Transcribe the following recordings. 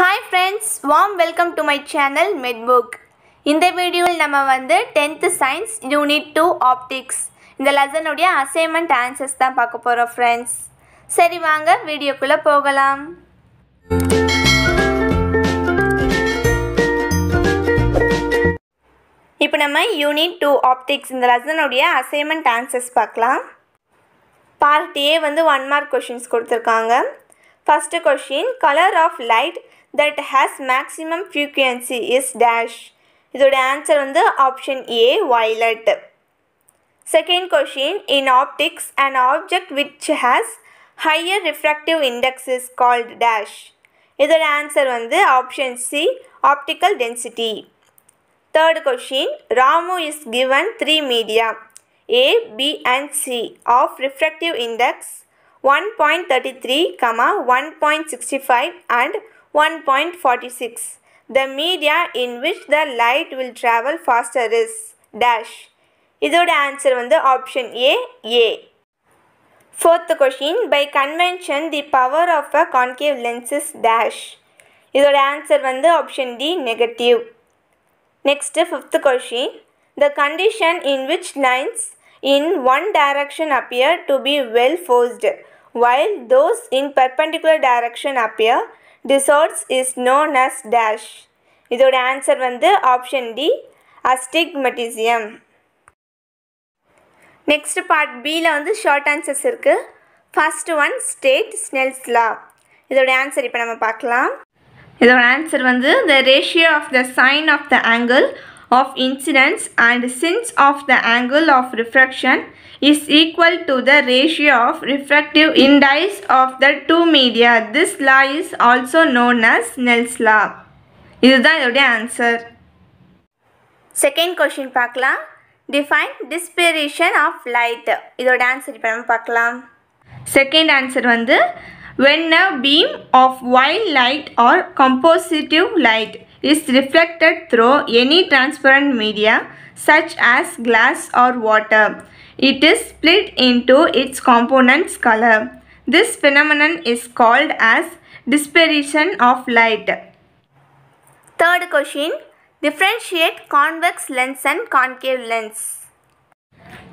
Hi friends வாம் welcome to my channel மெட்புக் இந்த வீடியோவில் நம்ம வந்து tenth science unit two optics இந்த லெசனுடைய அசைன்மெண்ட் ஆன்சர்ஸ் தான் பார்க்க போகிறோம் ஃப்ரெண்ட்ஸ் சரி வாங்க வீடியோக்குள்ளே போகலாம் இப்போ நம்ம யூனிட் டூ ஆப்டிக்ஸ் இந்த லெசனுடைய அசைன்மெண்ட் ஆன்சர்ஸ் பார்க்கலாம் பார்ட் ஏ வந்து ஒன் மார்க் கொஷின்ஸ் கொடுத்துருக்காங்க First question, color of light that has maximum frequency is dash. This answer on the option A, violet. Second question, in optics, an object which has higher refractive index is called dash. This answer on the option C, optical density. Third question, Ramu is given three media, A, B and C of refractive index. 1.33, comma 1.65 and 1.46. The media in which the light will travel faster is dash. This answer is option A, A. Fourth question, by convention the power of a concave lens is dash. This answer is option D, negative. Next, fifth question, the condition in which lines in one direction appear to be well forced. while those in perpendicular direction appear, disorders is known as dash. இதோட answer வந்து option D next part part ல வந்து short answers இருக்குது first one state Snell's law இதோட answer இப்போ நம்ம பார்க்கலாம் இதோட ஆன்சர் வந்து the ratio of the sine of the angle of incidence and since of the angle of refraction is equal to the ratio of refractive index of the two media. This law is also known as Snell's law. Is that the answer. Second question Pakla. Define dispersion of light. This answer Pakla. Second answer one. When a beam of white light or compositive light is reflected through any transparent media such as glass or water. It is split into its components color. This phenomenon is called as dispersion of light. Third question. Differentiate convex lens and concave lens.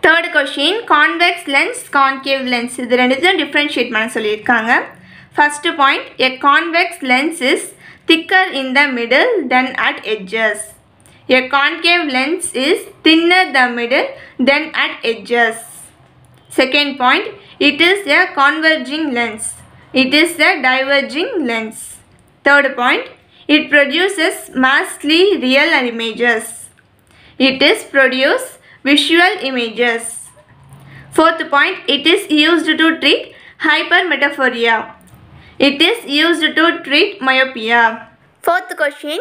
Third question convex lens concave lens. இது ரெண்டுத்தையும் differentiate பண்ண First first point: A convex lens is thicker in the middle than at edges. A concave lens is thinner the middle than at edges. Second point, it is a converging lens. It is a diverging lens. Third point, it produces mostly real images. It is produce visual images. Fourth point, it is used to treat hypermetaphoria. It is used to treat myopia. Fourth question.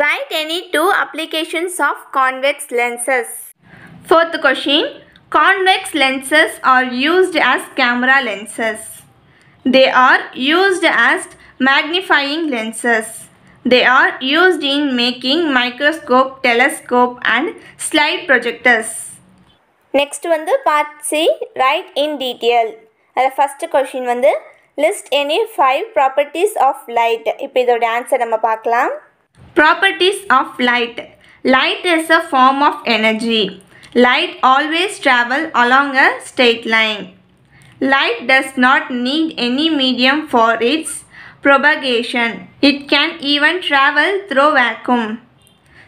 Write any two applications of convex lenses. Fourth question. Convex lenses are used as camera lenses. They are used as magnifying lenses. They are used in making microscope, telescope and slide projectors. Next வந்து part C: Write in detail. First question one the List any 5 properties of light. Now, the answer Properties of light. Light is a form of energy. Light always travels along a straight line. Light does not need any medium for its propagation. It can even travel through vacuum.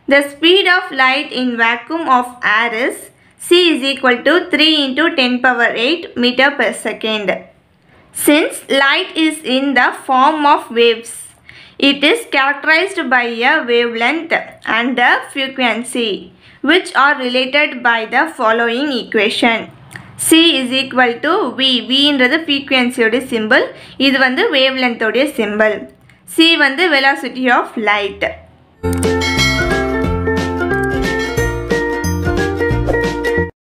The speed of light in vacuum of air is C is equal to 3 into 10 power 8 meter per second. Since light is in the form of waves, it is characterized by a wavelength and a frequency which are related by the following equation. C is equal to V. v the frequency உடைய symbol. is the wavelength symbol. C the velocity of light.